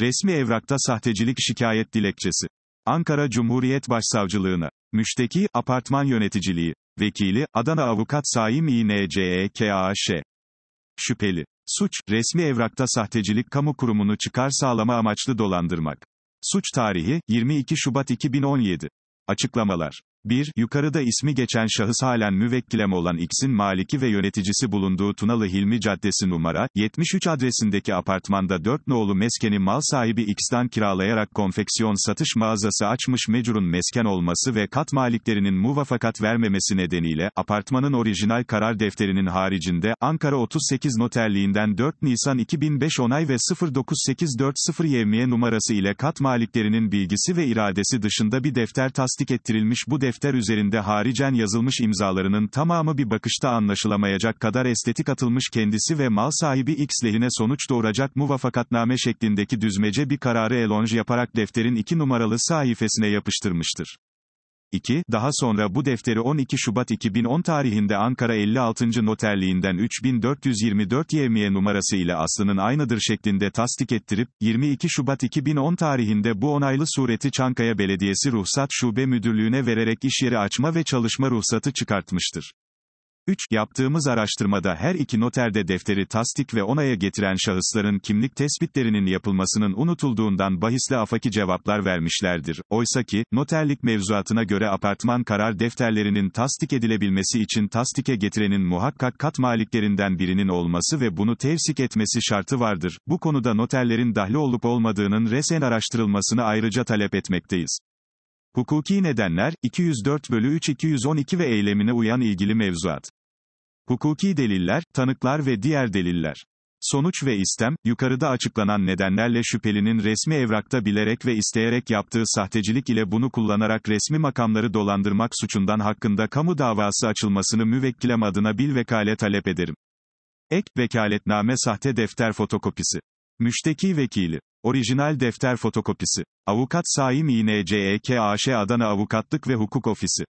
Resmi evrakta sahtecilik şikayet dilekçesi. Ankara Cumhuriyet Başsavcılığına. Müşteki, apartman yöneticiliği. Vekili, Adana Avukat Saim İNCEKAŞ. Şüpheli. Suç, resmi evrakta sahtecilik kamu kurumunu çıkar sağlama amaçlı dolandırmak. Suç tarihi, 22 Şubat 2017. Açıklamalar. 1. Yukarıda ismi geçen şahıs halen müvekkilem olan X'in maliki ve yöneticisi bulunduğu Tunalı Hilmi Caddesi numara 73 adresindeki apartmanda 4 nolu meskeni mal sahibi X'den kiralayarak konfeksiyon satış mağazası açmış mecurun mesken olması ve kat maliklerinin muvafakat vermemesi nedeniyle, apartmanın orijinal karar defterinin haricinde, Ankara 38 noterliğinden 4 Nisan 2005 onay ve 09840 yevmiye numarası ile kat maliklerinin bilgisi ve iradesi dışında bir defter tasdik ettirilmiş bu defter defter üzerinde haricen yazılmış imzalarının tamamı bir bakışta anlaşılamayacak kadar estetik atılmış kendisi ve mal sahibi X lehine sonuç doğuracak muvafakatname şeklindeki düzmece bir kararı elonj yaparak defterin iki numaralı sayfasına yapıştırmıştır. 2. Daha sonra bu defteri 12 Şubat 2010 tarihinde Ankara 56. Noterliğinden 3424 yevmiye numarası ile aslının aynıdır şeklinde tasdik ettirip, 22 Şubat 2010 tarihinde bu onaylı sureti Çankaya Belediyesi Ruhsat Şube Müdürlüğü'ne vererek iş yeri açma ve çalışma ruhsatı çıkartmıştır. 3. Yaptığımız araştırmada her iki noterde defteri tasdik ve onaya getiren şahısların kimlik tespitlerinin yapılmasının unutulduğundan bahisle afaki cevaplar vermişlerdir. Oysa ki, noterlik mevzuatına göre apartman karar defterlerinin tasdik edilebilmesi için tasdike getirenin muhakkak kat maliklerinden birinin olması ve bunu tevsik etmesi şartı vardır. Bu konuda noterlerin dahli olup olmadığının resen araştırılmasını ayrıca talep etmekteyiz. Hukuki nedenler, 204 bölü 3 212 ve eylemine uyan ilgili mevzuat. Hukuki deliller, tanıklar ve diğer deliller. Sonuç ve istem, yukarıda açıklanan nedenlerle şüphelinin resmi evrakta bilerek ve isteyerek yaptığı sahtecilik ile bunu kullanarak resmi makamları dolandırmak suçundan hakkında kamu davası açılmasını müvekkilem adına bil bilvekale talep ederim. Ek, vekaletname sahte defter fotokopisi. Müşteki vekili. Orijinal defter fotokopisi. Avukat Saim İNCEKAŞ Adana Avukatlık ve Hukuk Ofisi.